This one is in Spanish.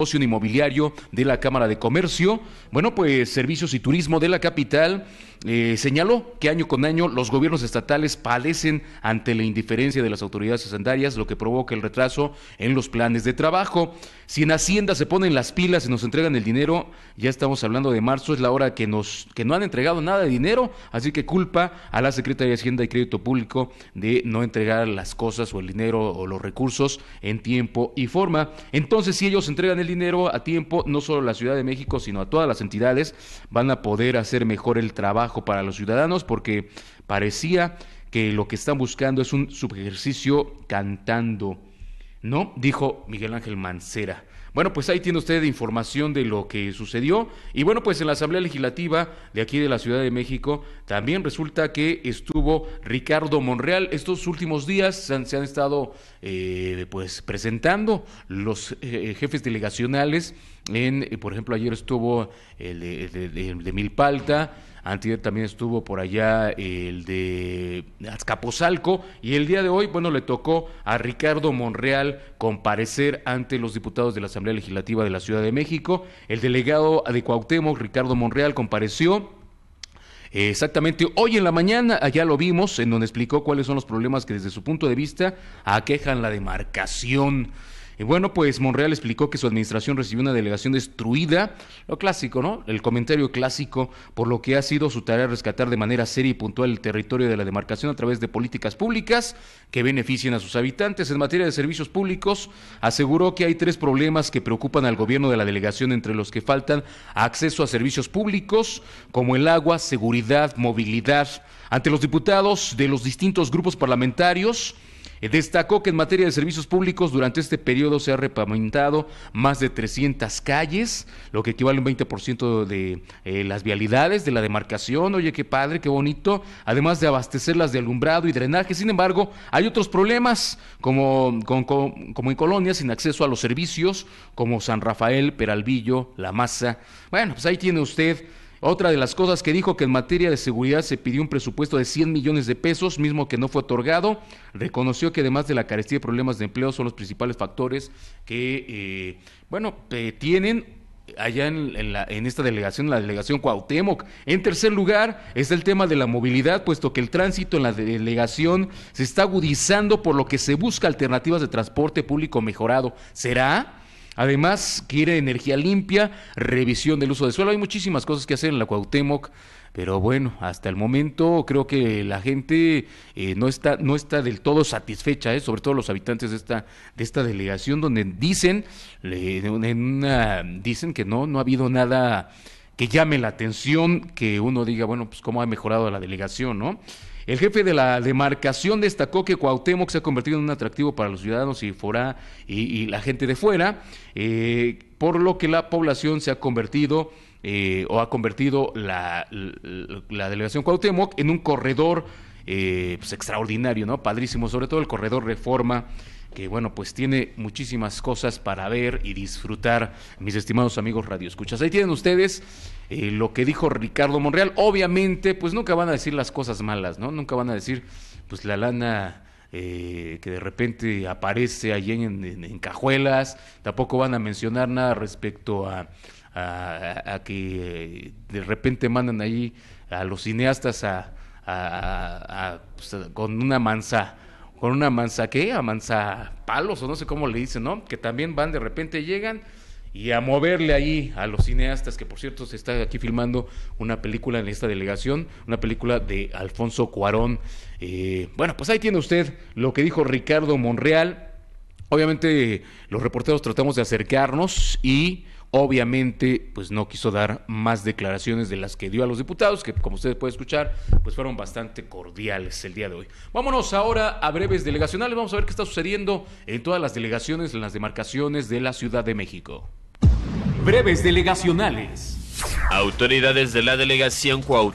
negocio inmobiliario de la Cámara de Comercio, bueno, pues Servicios y Turismo de la capital eh, señaló que año con año los gobiernos estatales padecen ante la indiferencia de las autoridades hacendarias, lo que provoca el retraso en los planes de trabajo. Si en Hacienda se ponen las pilas y nos entregan el dinero, ya estamos hablando de marzo, es la hora que, nos, que no han entregado nada de dinero, así que culpa a la Secretaría de Hacienda y Crédito Público de no entregar las cosas o el dinero o los recursos en tiempo y forma. Entonces, si ellos entregan el dinero a tiempo, no solo la Ciudad de México, sino a todas las entidades van a poder hacer mejor el trabajo para los ciudadanos porque parecía que lo que están buscando es un subejercicio cantando ¿no? Dijo Miguel Ángel Mancera. Bueno, pues ahí tiene usted información de lo que sucedió. Y bueno, pues en la Asamblea Legislativa de aquí de la Ciudad de México también resulta que estuvo Ricardo Monreal. Estos últimos días se han, estado eh, pues presentando los eh, eh, jefes delegacionales. En, por ejemplo, ayer estuvo el de, el de Milpalta, Antier también estuvo por allá el de Azcapozalco y el día de hoy, bueno, le tocó a Ricardo Monreal comparecer ante los diputados de la Asamblea Legislativa de la Ciudad de México. El delegado de Cuauhtémoc, Ricardo Monreal, compareció. Eh, exactamente, hoy en la mañana, allá lo vimos, en donde explicó cuáles son los problemas que desde su punto de vista aquejan la demarcación. Y bueno, pues Monreal explicó que su administración recibió una delegación destruida, lo clásico, ¿no? El comentario clásico, por lo que ha sido su tarea rescatar de manera seria y puntual el territorio de la demarcación a través de políticas públicas que beneficien a sus habitantes. En materia de servicios públicos, aseguró que hay tres problemas que preocupan al gobierno de la delegación, entre los que faltan acceso a servicios públicos como el agua, seguridad, movilidad. Ante los diputados de los distintos grupos parlamentarios, Destacó que en materia de servicios públicos durante este periodo se ha repavimentado más de 300 calles, lo que equivale a un 20% de eh, las vialidades de la demarcación. Oye, qué padre, qué bonito. Además de abastecerlas de alumbrado y drenaje. Sin embargo, hay otros problemas, como, con, como en colonia, sin acceso a los servicios, como San Rafael, Peralvillo, La Masa. Bueno, pues ahí tiene usted otra de las cosas que dijo que en materia de seguridad se pidió un presupuesto de 100 millones de pesos, mismo que no fue otorgado. Reconoció que además de la carestía de problemas de empleo son los principales factores que, eh, bueno, tienen allá en, la, en, esta delegación, la delegación Cuauhtémoc. En tercer lugar es el tema de la movilidad, puesto que el tránsito en la delegación se está agudizando, por lo que se busca alternativas de transporte público mejorado. ¿Será? Además, quiere energía limpia, revisión del uso de suelo. Hay muchísimas cosas que hacer en la Cuauhtémoc. Pero bueno, hasta el momento creo que la gente eh, no, está, no está del todo satisfecha, eh, sobre todo los habitantes de esta, de esta delegación, donde dicen, dicen que no, no ha habido nada que llame la atención, que uno diga, bueno, pues cómo ha mejorado la delegación, ¿no? El jefe de la demarcación destacó que Cuauhtémoc se ha convertido en un atractivo para los ciudadanos y, fuera y, la gente de fuera, eh, por lo que la población se ha convertido eh, o ha convertido la, delegación Cuauhtémoc en un corredor eh, pues, extraordinario, ¿no? Padrísimo, sobre todo el corredor Reforma que bueno, pues tiene muchísimas cosas para ver y disfrutar, mis estimados amigos Radio Escuchas. Ahí tienen ustedes eh, lo que dijo Ricardo Monreal. Obviamente, pues nunca van a decir las cosas malas, ¿no? Nunca van a decir, pues la lana... Eh, que de repente aparece allí en, cajuelas, tampoco van a mencionar nada respecto a, a, que eh, de repente mandan ahí a los cineastas a, pues, con una mansa con una manza, qué, a manza palos o no sé cómo le dicen, ¿no? Que también van de repente llegan y a moverle ahí a los cineastas, que por cierto se está aquí filmando una película en esta delegación, una película de Alfonso Cuarón. Eh, bueno, pues ahí tiene usted lo que dijo Ricardo Monreal. Obviamente los reporteros tratamos de acercarnos y Obviamente, pues no quiso dar más declaraciones de las que dio a los diputados, que como ustedes pueden escuchar, pues fueron bastante cordiales el día de hoy. Vámonos ahora a breves delegacionales, vamos a ver qué está sucediendo en todas las delegaciones, en las demarcaciones de la Ciudad de México. Breves delegacionales. Autoridades de la delegación Cuauhtémoc